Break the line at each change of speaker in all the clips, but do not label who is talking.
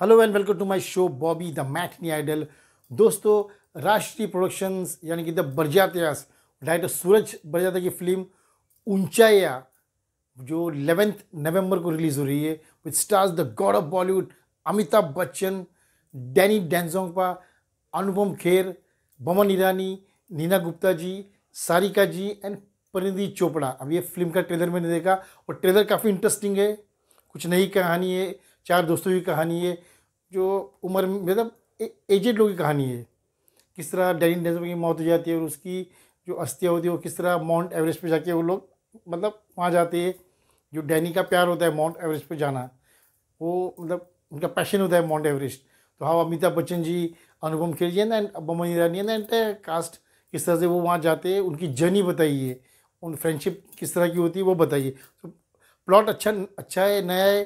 hello and welcome to my show Bobby the matinee idol दोस्तों राष्ट्रीय productions यानी कि द बर्जातयास डायरेक्टर सूरज बरजाता की फिल्म ऊंचाया जो इलेवेंथ नवंबर को रिलीज़ हो रही है with stars the god of Bollywood Amitabh Bachchan Danny Denzongpa Anupam Kher Boman Irani Neena Gupta ji Sarika ji and Parineeti Chopra अब ये फिल्म का ट्रेलर मैंने देखा और ट्रेलर काफ़ी इंटरेस्टिंग है कुछ नई कहानी है चार दोस्तों की कहानी है जो उम्र मतलब एजेड लोगों की कहानी है किस तरह डैनी डेजर की मौत हो जाती है और उसकी जो अस्थियाँ होती है वो किस तरह माउंट एवरेस्ट पर जाके वो लोग मतलब वहाँ जाते हैं जो डैनी का प्यार होता है माउंट एवरेस्ट पर जाना वो मतलब उनका पैशन होता है माउंट एवरेस्ट तो हाँ Amitabh Bachchan ji Anupam Kher ji and Boman Irani and and cast किस तरह से वो वहाँ जाते हैं उनकी जर्नी बताइए उन फ्रेंडशिप किस तरह की होती है वो बताइए तो प्लॉट अच्छा अच्छा है नया है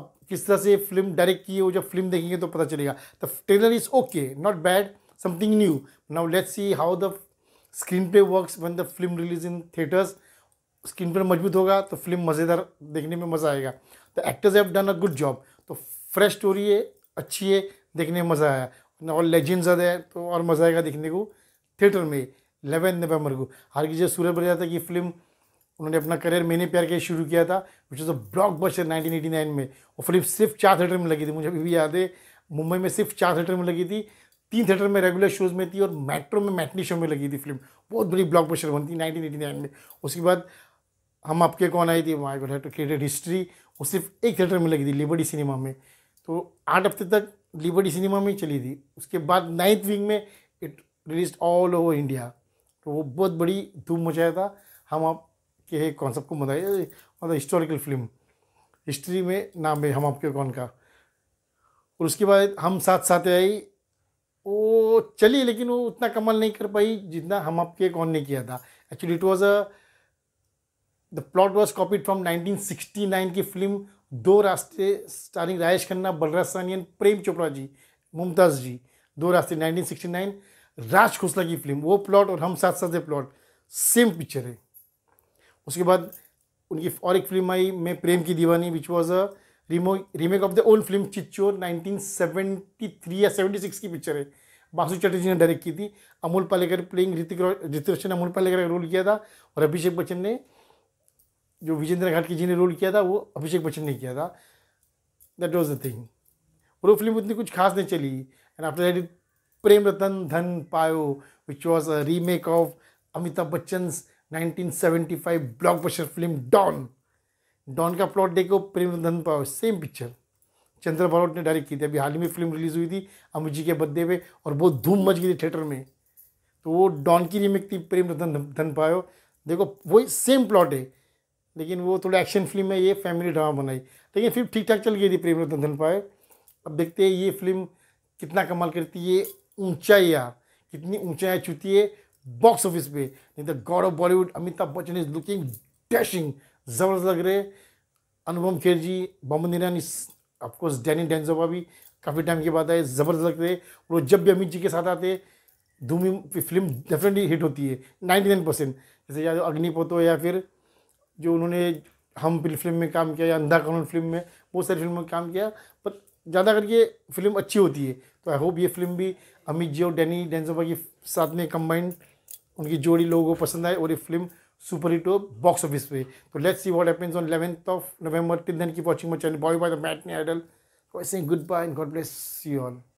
अब किस तरह से फिल्म डायरेक्ट की है वो जब फिल्म देखेंगे तो पता चलेगा the trailer is okay not bad something new now let's see how the screen पे work when the film release in theatres screen पर मजबूत होगा तो फिल्म मज़ेदार देखने में मज़ा आएगा the actors have done a good job तो फ्रेश स्टोरी है अच्छी है देखने में मज़ा आया और लेजेंड्स है तो और मज़ा आएगा देखने को थिएटर में इलेवन नवंबर को हालांकि सूरज सूर्य जाता था कि फिल्म उन्होंने अपना करियर मैंने प्यार के शुरू किया था which is a blockbuster nineteen में और फिल्म सिर्फ चार थिएटर में लगी थी मुझे अभी भी याद है मुंबई में सिर्फ चार थिएटर में लगी थी तीन थिएटर में रेगुलर शोज़ में थी और मेट्रो में मैटनी शो में लगी थी फिल्म बहुत बड़ी ब्लॉक बस्टर बनी थी नाइनटीन में उसके बाद हम आपके कौन आई थी माई गोड टू क्रिएटेड हिस्ट्री वो सिर्फ एक थिएटर में लगी थी लिबर्टी सिनेमा में तो आठ हफ्ते तक लिबर्टी सिनेमा में चली थी उसके बाद नाइन्थ विंग में it release all over India तो वो बहुत बड़ी धूम मचाया था हम आप के कॉन्सेप्ट को बताइए मतलब हिस्टोरिकल फिल्म हिस्ट्री में नाम है हम आपके कौन का और उसके बाद हम साथ साथ आई वो चली लेकिन वो उतना कमल नहीं कर पाई जितना हम आपके कौन ने किया था actually it was a the plot was copied from 1969 की फिल्म दो रास्ते स्टारिंग राजेश खन्ना बलराज सानी एंड प्रेम चोपड़ा जी मुमताज़ जी दो रास्ते 1969 राज खोसला की फिल्म वो प्लॉट और हम साथ साथ प्लॉट सेम पिक्चर है उसके बाद उनकी और एक film I Main Prem Ki Diwani which was a रिमो remake of the old film Chitchor 1973 या 76 की पिक्चर है बासु चटर्जी ने डायरेक्ट की थी अमोल पालेकर प्लेइंग ऋतिक ऋतिक रोशन ने अमोल पालेकर का रोल किया था और अभिषेक बच्चन ने जो विजेंद्र घाटकी जी ने रोल किया था वो अभिषेक बच्चन ने किया था दैट वॉज द थिंग और वो फिल्म उतनी कुछ खास नहीं चली and after that Prem Ratan Dhan Payo which was a remake of Amitabh Bachchan 1975 blockbuster film Don Don का प्लॉट देखो प्रेम धन पाओ सेम पिक्चर चंद्र भरोट ने डायरेक्ट की थी अभी हाल ही में फिल्म रिलीज़ हुई थी अमित जी के बर्थडे पे और बहुत धूम मच गई थी थिएटर में तो वो डॉन की रीमेक थी प्रेम धन धन पाओ देखो वही सेम प्लॉट है लेकिन वो थोड़ा एक्शन फिल्म है ये फैमिली ड्रामा बनाई लेकिन फिर ठीक ठाक चल गई थी प्रेम रतन धन पाए अब देखते हैं ये फिल्म कितना कमाल करती है ऊंचाइयाँ कितनी ऊंचाइयाँ छूती है बॉक्स ऑफिस पे नहीं तो god of Bollywood Amitabh Bachchan is looking dashing ज़बरदस्त लग रहे अनुपम खेर जी मोहम्मद ईरानी ऑफकोर्स डैनी डेंजोबा भी काफ़ी टाइम के बाद आए ज़बरदस्त लग रहे वो जब भी अमित जी के साथ आते धूमी फिल्म डेफिनेटली हिट होती है नाइन्टी नाइन परसेंट जैसे या अग्निपोत या फिर जो उन्होंने हम फिल्म में काम किया या अंधा कानून फिल्म में बहुत सारी फिल्मों में काम किया पर ज़्यादा करके फिल्म अच्छी होती है तो आई होप ये फिल्म भी अमित जी और डैनी डेंजोबा के साथ में कंबाइंड उनकी जोड़ी लोगों को पसंद आए और ये फिल्म सुपर हिट हो बॉक्स ऑफिस पे तो let's see what happens on eleventh of November till then keep watching my channel bye bye the matinee idol वैसे good bye and god bless you all